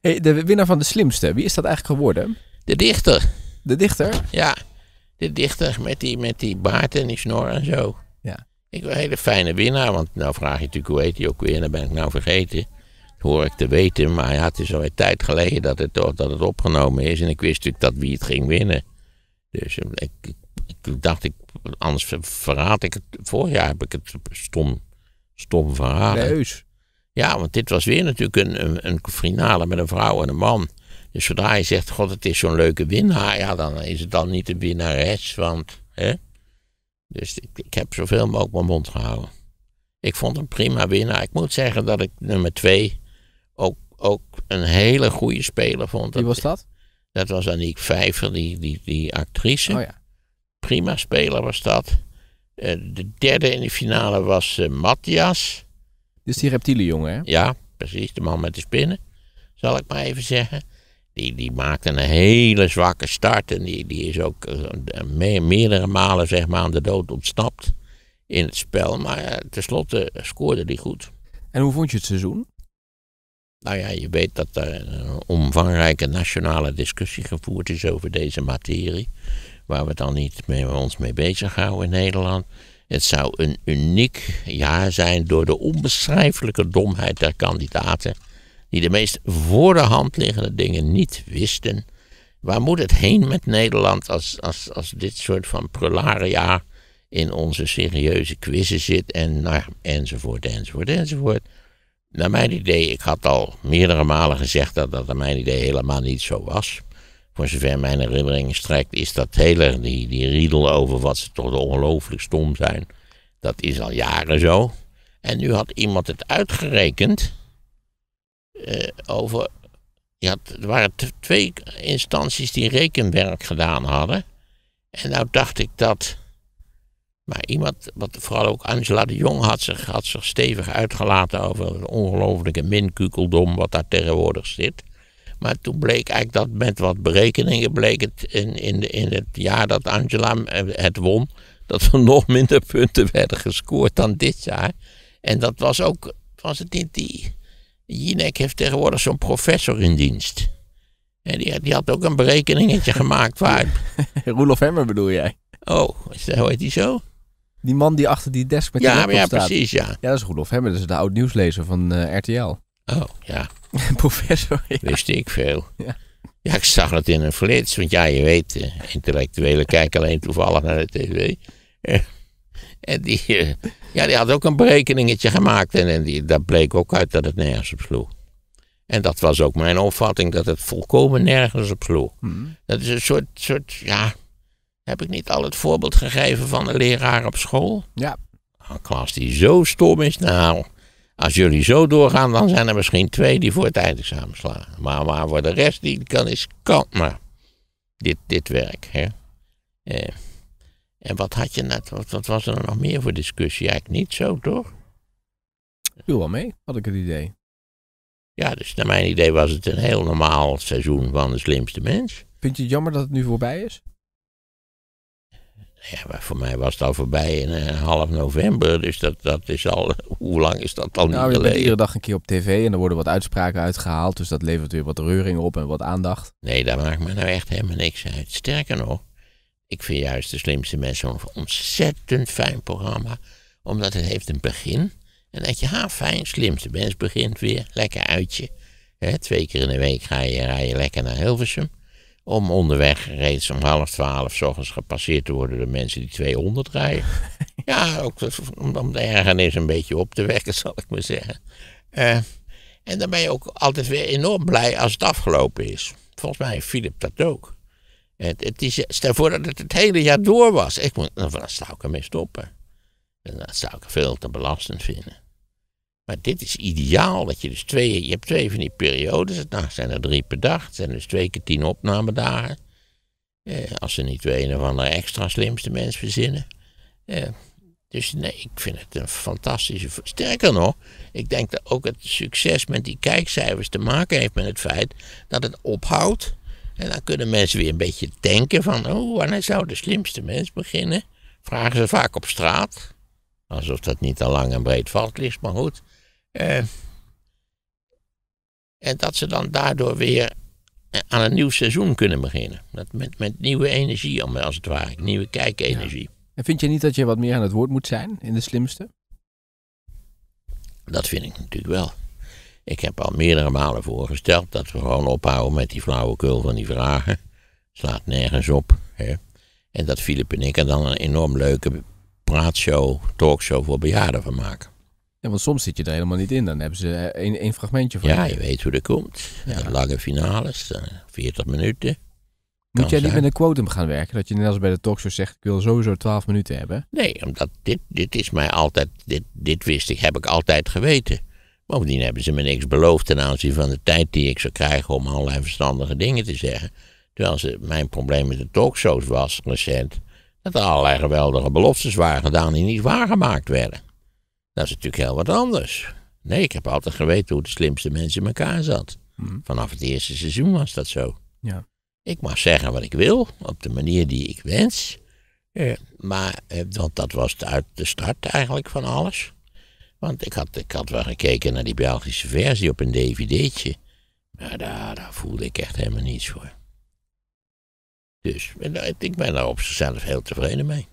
Hey, de winnaar van de slimste, wie is dat eigenlijk geworden? De dichter. De dichter? Ja, de dichter met die, met die baard en die snor en zo. Ja. Ik was een hele fijne winnaar, want nou vraag je natuurlijk hoe heet hij ook weer, dat ben ik nou vergeten. Dat hoor ik te weten, maar ja, het is een tijd geleden dat het, dat het opgenomen is. En ik wist natuurlijk dat wie het ging winnen. Dus eh, ik, ik dacht, ik, anders verraad ik het. Vorig jaar heb ik het stom, stom verhaal. Leus. Ja, want dit was weer natuurlijk een, een, een finale met een vrouw en een man. Dus zodra je zegt, god, het is zo'n leuke winnaar, ja, dan is het dan niet de winnares, want... Hè? Dus ik, ik heb zoveel mogelijk mijn mond gehouden. Ik vond hem prima winnaar. Ik moet zeggen dat ik nummer twee ook, ook een hele goede speler vond. Wie was dat? Dat was Aniek Vijver, die, die, die actrice. Oh ja. Prima speler was dat. Eh, de derde in de finale was eh, Matthias. Dus die reptielenjongen, hè? Ja, precies. De man met de spinnen, zal ik maar even zeggen. Die, die maakte een hele zwakke start en die, die is ook eh, meerdere malen zeg maar, aan de dood ontsnapt in het spel. Maar eh, tenslotte scoorde hij goed. En hoe vond je het seizoen? Nou ja, je weet dat er een eh, omvangrijke nationale discussie gevoerd is over deze materie. Waar we dan niet mee, ons mee bezighouden in Nederland. Het zou een uniek jaar zijn door de onbeschrijfelijke domheid der kandidaten, die de meest voor de hand liggende dingen niet wisten. Waar moet het heen met Nederland als, als, als dit soort van prularia in onze serieuze quizzen zit en enzovoort, enzovoort, enzovoort. Naar mijn idee, ik had al meerdere malen gezegd dat dat naar mijn idee helemaal niet zo was voor zover mijn herinnering strekt, is dat hele, die, die riedel over wat ze toch ongelooflijk stom zijn. Dat is al jaren zo. En nu had iemand het uitgerekend eh, over. Ja, er waren twee instanties die rekenwerk gedaan hadden. En nou dacht ik dat. Maar iemand, wat vooral ook Angela de Jong had zich, had zich stevig uitgelaten over het ongelooflijke minkukeldom wat daar tegenwoordig zit. Maar toen bleek eigenlijk dat met wat berekeningen bleek het in, in, in het jaar dat Angela eh, het won, dat er nog minder punten werden gescoord dan dit jaar. En dat was ook, was het niet die, Jinek heeft tegenwoordig zo'n professor in dienst. En die, die had ook een berekeningetje gemaakt waar... Roelof Hemmer bedoel jij? Oh, hoe heet die zo? Die man die achter die desk met ja, die laptop ja, Ja, precies, ja. Ja, dat is Roelof Hemmer. Dat is de oud-nieuwslezer van eh, RTL. Oh, ja. professor, Wist ik veel. Ja. ik zag het in een flits. Want ja, je weet, uh, intellectuelen kijken alleen toevallig naar de tv. en die, eh, ja, die had ook een berekeningetje gemaakt. En, en die, dat bleek ook uit dat het nergens op sloeg. En dat was ook mijn opvatting, dat het volkomen nergens op sloeg. Hmm. Dat is een soort, soort, ja, heb ik niet al het voorbeeld gegeven van een leraar op school? Ja. Een klas die zo stom is, nou, als jullie zo doorgaan, dan zijn er misschien twee die voor het eindexamen slaan. Maar, maar voor de rest, die kan is kant maar. Dit, dit werk. Hè? Eh, en wat had je net, wat, was er nog meer voor discussie? Eigenlijk niet zo, toch? Viel wel mee, had ik het idee. Ja, dus naar mijn idee was het een heel normaal seizoen van de slimste mens. Vind je het jammer dat het nu voorbij is? Ja, maar voor mij was het al voorbij in eh, half november. Dus dat, dat is al. Hoe lang is dat al nou, niet we hebben iedere dag een keer op tv en er worden wat uitspraken uitgehaald. Dus dat levert weer wat reuring op en wat aandacht. Nee, dat maakt me nou echt helemaal niks uit. Sterker nog, ik vind juist de slimste mensen een ontzettend fijn programma. Omdat het heeft een begin. En dat je, ha, fijn, slimste mens begint weer. Lekker uitje. Hè, twee keer in de week ga je, rij je lekker naar Hilversum om onderweg reeds om half twaalf s ochtends gepasseerd te worden door mensen die 200 rijden. ja, ook om de ergernis een beetje op te wekken, zal ik maar zeggen. Eh, en dan ben je ook altijd weer enorm blij als het afgelopen is. Volgens mij Philip dat ook. Het, het is, stel voor dat het het hele jaar door was. Ik moet, nou, dan zou ik ermee stoppen. En dat zou ik veel te belastend vinden. Maar dit is ideaal, dat je dus twee, je hebt twee van die periodes. Het nou, zijn er drie per dag, het zijn dus twee keer tien opnamedagen. Eh, als ze niet weten van de extra slimste mens verzinnen. Eh, dus nee, ik vind het een fantastische. Sterker nog, ik denk dat ook het succes met die kijkcijfers te maken heeft met het feit dat het ophoudt. En dan kunnen mensen weer een beetje denken van, oh, wanneer zou de slimste mens beginnen? Vragen ze vaak op straat. Alsof dat niet al lang en breed valt ligt, maar goed. Eh. en dat ze dan daardoor weer eh, aan een nieuw seizoen kunnen beginnen. Dat met, met nieuwe energie, als het ware. Nieuwe kijkenergie. En vind je niet dat je wat meer aan het woord moet zijn in de slimste? Dat vind ik natuurlijk wel. Ik heb al meerdere malen voorgesteld dat we gewoon ophouden met die flauwekul van die vragen. Slaat nergens op. Hè? En dat Filip en ik er dan een enorm leuke praatshow, talkshow voor bejaarden van maken. Ja, want soms zit je er helemaal niet in. Dan hebben ze eh, één, één fragmentje van. Ja, je weet hoe dat komt. Lange finales, 40 eh, minuten. Moet jij niet met een quotum gaan werken? Dat je net als bij de talkshow zegt, ik wil sowieso 12 minuten hebben? Nee, omdat dit, dit is mij altijd, dit, dit wist ik, heb ik altijd geweten. Bovendien hebben ze me niks beloofd ten aanzien van de tijd die ik zou krijgen om allerlei verstandige dingen te zeggen. Terwijl ze, mijn probleem met de talkshows was, recent, dat er allerlei geweldige beloftes waren gedaan die niet waargemaakt werden. Dat is natuurlijk heel wat anders. Nee, ik heb altijd geweten hoe de slimste mensen in elkaar zat. Mhm. Vanaf het eerste seizoen was dat zo. Ja. Ik mag zeggen wat ik wil, op de manier die ik wens. maar, eh, want dat was uit de start eigenlijk van alles. Want ik had, ik had wel gekeken naar die Belgische versie op een dvd'tje. Maar daar, daar voelde ik echt helemaal niets voor. Dus eh, ik ben daar op zichzelf heel tevreden mee.